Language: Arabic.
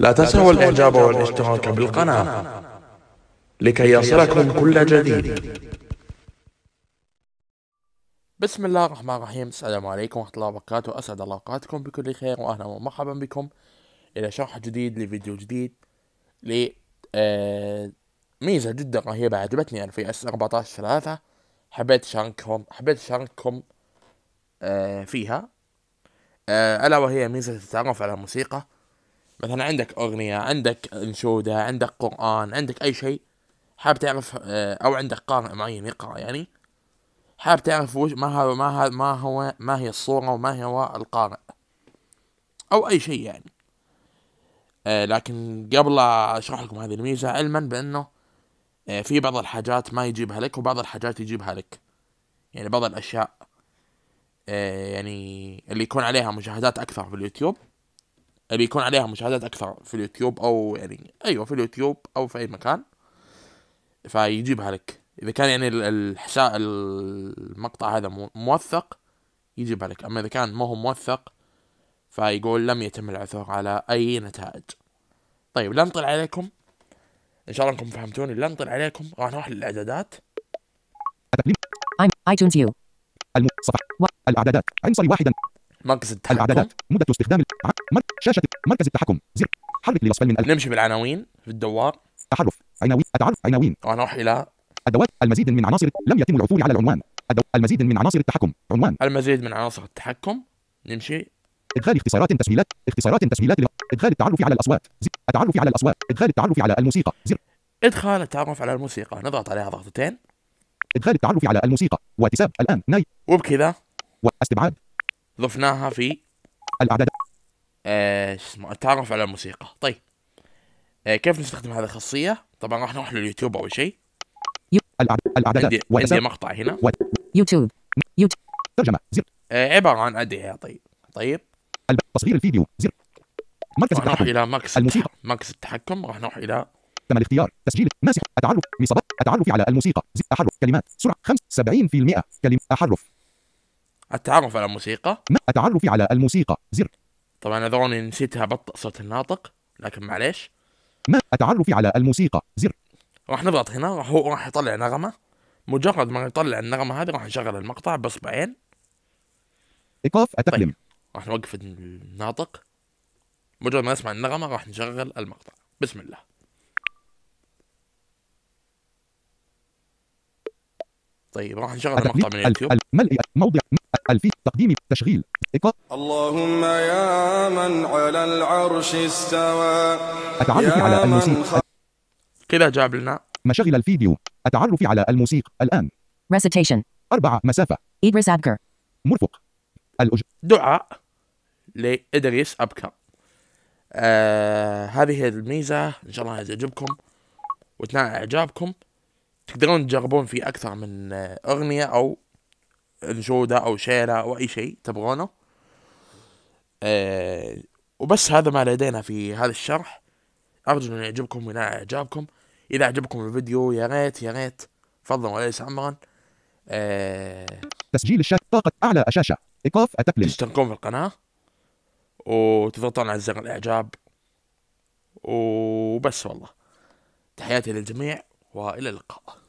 لا تنسوا الاعجاب والاشتراك بالقناة لكي يصلكم كل جديد بسم الله الرحمن الرحيم السلام عليكم ورحمة الله وبركاته أسعد الله أوقاتكم بكل خير وأهلا ومرحبا بكم إلى شرح جديد لفيديو جديد ل آه، ميزة جدا رهيبة عجبتني أنا في اس 14 3 حبيت أشارككم حبيت أشارككم آه، فيها آه، ألا وهي ميزة التعرف على الموسيقى مثلا عندك أغنية عندك أنشودة عندك قرآن عندك أي شيء حاب تعرف آه، أو عندك قارئ معين يقرأ يعني حاب تعرف وش ما هو ما هو ما هو ما هي الصورة وما هو القارئ أو أي شيء يعني آه، لكن قبل أشرح لكم هذه الميزة علما بأنه آه، في بعض الحاجات ما يجيبها لك وبعض الحاجات يجيبها لك يعني بعض الأشياء يعني اللي يكون عليها مشاهدات أكثر في اليوتيوب بيكون عليها مشاهدات اكثر في اليوتيوب او يعني ايوه في اليوتيوب او في اي مكان فيجيبها لك اذا كان يعني الحساء المقطع هذا موثق يجيبها لك اما اذا كان ما هو موثق فيقول لم يتم العثور على اي نتائج طيب لا عليكم ان شاء الله انكم فهمتوني لا عليكم راح نروح للاعدادات ايتونز يو الاعدادات عنصري واحدا مركز التحكم الاعدادات مده استخدام شاشة مركز التحكم زر حرك لوصفا من ألف. نمشي بالعناوين في الدوار تحرف عناوين أتعرف عناوين ونروح إلى ادوات المزيد من عناصر لم يتم العثور على العنوان المزيد من عناصر التحكم عنوان المزيد من عناصر التحكم نمشي ادخال اختصارات تسهيلات اختصارات تسهيلات ادخال التعرف على الاصوات زر. التعرف على الاصوات ادخال التعرف على الموسيقى زر ادخال التعرف على الموسيقى نضغط عليها ضغطتين ادخال التعرف على الموسيقى واتساب الان ناي وبكذا واستبعاد ضفناها في الاعداد آه شو اسمه التعرف على الموسيقى طيب آه كيف نستخدم هذه الخاصيه طبعا راح نروح لليوتيوب اول شيء عندي, عندي مقطع هنا يوتيوب يوتيوب ترجمه زر آه عباره عن ادعيه طيب طيب تصغير الفيديو زر مركز راح نروح الى مركز الموسيقى مركز التحكم راح نروح الى تم الاختيار تسجيل ماسح التعرف مصابات التعرف على الموسيقى احرف كلمات سرعه 75% كلمه احرف التعرف على الموسيقى التعرف على الموسيقى زر طبعا اعذروني نسيتها بطأ صوت الناطق لكن معليش ما التعرف على الموسيقى زر راح نضغط هنا راح هو راح يطلع نغمة مجرد ما يطلع النغمة هذه راح نشغل المقطع بإصبعين إيقاف أتكلم طيب. راح نوقف الناطق مجرد ما نسمع النغمة راح نشغل المقطع بسم الله طيب راح نشغل المقطع من اليوتيوب ملئ موضع تقديم تشغيل إيقاف اللهم يا من على العرش استوى التعرف على الموسيقى كده جاب لنا مشاغل الفيديو التعرف على الموسيقى الآن recitation أربعة مسافة إدريس أبكر مرفق الأج... دعاء لإدريس أبكر آه هذه الميزة إن شاء الله تعجبكم وتنال إعجابكم تقدرون تجربون في أكثر من آه، أغنية أو انشودة او شارع او اي شيء تبغونه آه، وبس هذا ما لدينا في هذا الشرح ارجو انه يعجبكم وينال اعجابكم اذا عجبكم الفيديو يا ريت يا ريت فضلا وليس امرا آه، تسجيل الشات طاقة أعلى شاشة إيقاف التكليف تشتركون في القناة وتضغطون على زر الإعجاب وبس والله تحياتي للجميع وإلى اللقاء